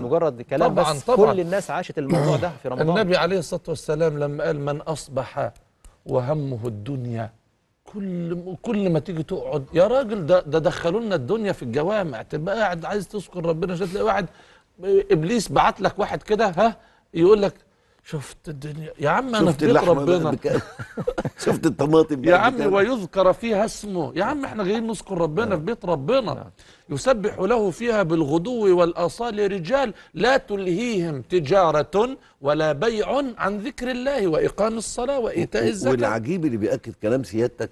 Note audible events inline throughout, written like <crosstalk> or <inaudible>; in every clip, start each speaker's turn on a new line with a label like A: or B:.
A: مجرد كلام طبعاً بس طبعاً كل الناس عاشت الموضوع ده في رمضان النبي
B: عليه الصلاة والسلام لما قال من أصبح وهمه الدنيا كل كل ما تيجي تقعد يا راجل ده ده دخلوا لنا الدنيا في الجوامع تبقى قاعد عايز تذكر ربنا عشان تلاقي واحد ابليس بعت لك واحد كده ها يقول لك شفت الدنيا يا عم انا شفت في بيت ربنا
A: <laughs> شفت الطماطم يا عم
B: ويذكر فيها اسمه يا عم احنا جايين نذكر ربنا في بيت ربنا نعم. يسبح له فيها بالغدو والاصال رجال لا تلهيهم تجاره ولا بيع عن ذكر الله واقام الصلاه وايتاء الزكاه
A: والعجيب اللي بياكد كلام سيادتك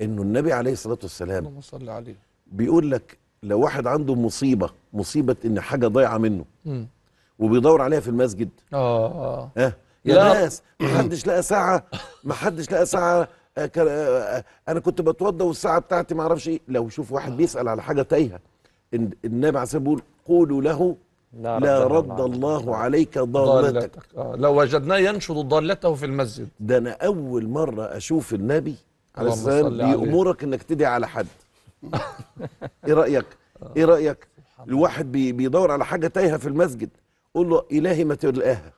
A: انه النبي عليه الصلاه والسلام اللهم صل عليه بيقول لك لو واحد عنده مصيبه مصيبه ان حاجه ضايعه منه م. وبيدور عليها في المسجد اه اه يا يعني لا. ناس حدش لقى ساعه ما حدش لقى ساعه آه، آه، آه، انا كنت بتوضى والساعه بتاعتي ما اعرفش ايه لو شوف واحد بيسال على حاجه تايهه النبي عليه الصلاه بيقول قولوا له لا, لا رد الله, عليك ضالتك آه. لو
B: وجدناه ينشد ضالته في المسجد
A: ده انا اول مره اشوف النبي عليه السلام بيامرك انك تدعي على حد ايه رايك ايه رايك الواحد بيدور على حاجه تايهه في المسجد قول له إلهي ما تلقاها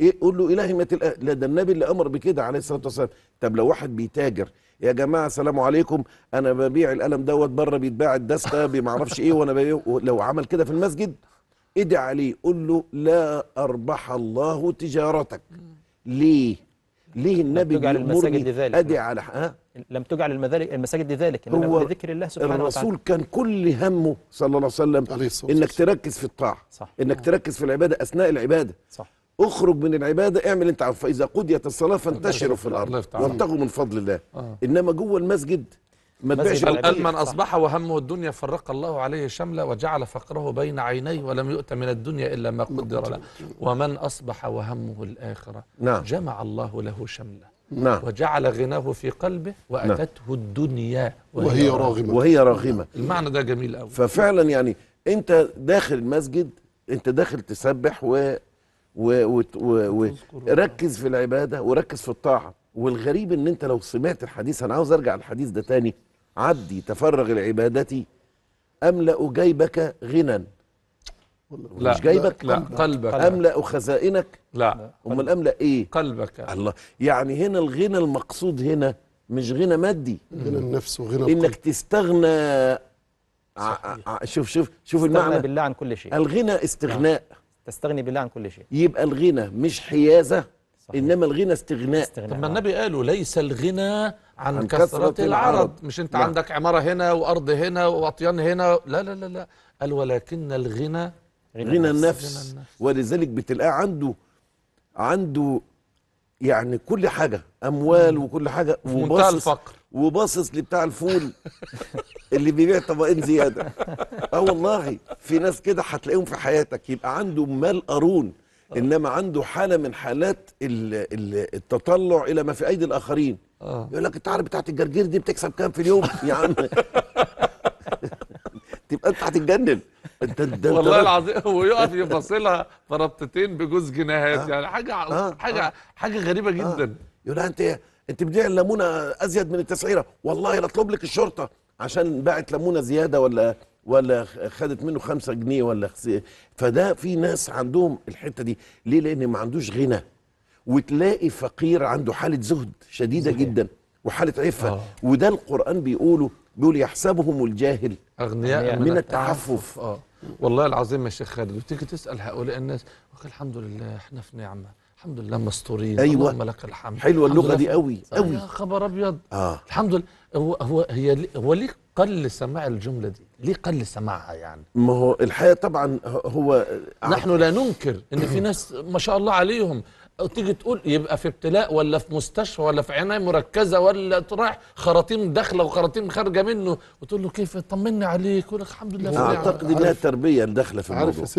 A: ايه قول له إلهي ما تلقاها لا ده النبي اللي أمر بكده عليه الصلاة والسلام طب لو واحد بيتاجر يا جماعة السلام عليكم أنا ببيع القلم دوت بره بيتباع الدستة بمعرفش إيه وأنا ببيع لو عمل كده في المسجد ادعي عليه قول له لا أربح الله تجارتك ليه ليه النبي بيأمرني أدي على ها؟ لم تجعل المساجد لذلك إنما هو لذكر الله سبحانه وتعالى الرسول كان كل همه صلى الله عليه وسلم عليه إنك تركز في الطاعة صح. إنك آه. تركز في العبادة أثناء العبادة صح. اخرج من العبادة اعمل انت فإذا قضيت الصلاة فانتشروا في الأرض وابتغوا من فضل الله آه. إنما جوه المسجد ما تبيعش الآن من أصبح
B: وهمه الدنيا فرق الله عليه شملا وجعل فقره بين عينيه ولم يؤت من الدنيا إلا ما قدر له ومن أصبح وهمه الآخرة نعم. جمع الله له شملا نعم. وجعل غناه في قلبه وأتته
A: نعم. الدنيا
B: وهي, وهي راغمة وهي راغمة المعنى ده جميل قوي ففعلا
A: يعني أنت داخل المسجد أنت داخل تسبح و وركز في العبادة وركز في الطاعة والغريب ان انت لو سمعت الحديث انا عاوز ارجع الحديث ده تاني عبدي تفرغ لعبادتي أملأ جيبك غنى
B: لا مش جايبك لا, قلبك املا
A: خزائنك لا امال املا ايه قلبك الله يعني هنا الغنى المقصود هنا مش غنى مادي غنى النفس وغنى انك تستغنى شوف شوف شوف المعنى بالله عن كل شيء الغنى استغناء نعم. تستغني بالله عن كل شيء يبقى الغنى مش حيازه صحيح. انما الغنى استغناء طب
B: ما النبي قالوا ليس الغنى عن, عن كثرة, كثرة العرض. العرض مش انت لا. عندك عمارة هنا وارض هنا واطيان هنا لا لا لا لا قال ولكن الغنى غنى, غنى النفس. النفس
A: ولذلك بتلقاه عنده عنده يعني كل حاجة اموال مم. وكل حاجة منتهى الفقر وباصص لبتاع الفول <laughs> اللي بيبيع طبقين زيادة اه والله في ناس كده هتلاقيهم في حياتك يبقى عنده مال قارون آه. انما عنده حاله من حالات التطلع الى ما في ايدي الاخرين آه. يقول لك انت عارف بتاعت الجرجير دي بتكسب كام في اليوم <laughs> يا عم تبقى انت هتتجنن انت والله
B: العظيم ويقف يبص لها فربطتين بجوز جنيهات آه. يعني حاجه آه. حاجه آه.
A: حاجه غريبه آه. جدا آه. يقول لها انت انت بتبيع الليمونه ازيد من التسعيره والله لا اطلب لك الشرطه عشان باعت ليمونه زياده ولا ولا خدت منه خمسة جنيه ولا فده في ناس عندهم الحتة دي ليه لأن ما عندوش غنى وتلاقي فقير عنده حالة زهد شديدة زهد. جدا وحالة عفة آه. وده القرآن بيقوله بيقول يحسبهم الجاهل
B: أغنياء من, من التعفف آه. والله العظيم يا شيخ خالد وتيجي تسأل هؤلاء الناس الحمد لله احنا في نعمة الحمد لله مستورين أيوة. اللهم لك الحمد حلوة اللغة دي قوي قوي خبر أبيض آه. الحمد لله هو هو هي هو ليه قل سماع الجملة دي ليه قل سماعها يعني
A: ما هو الحقيقة طبعا هو نحن لا ننكر
B: ان في ناس ما شاء الله عليهم تيجي تقول يبقى في ابتلاء ولا في مستشفى ولا في عنايه مركزه ولا تروح خراطيم داخله وخراطيم خارجه منه وتقول له كيف طمني عليك يقول لك الحمد لله اعتقد انها
A: تربيه داخله في الموضوع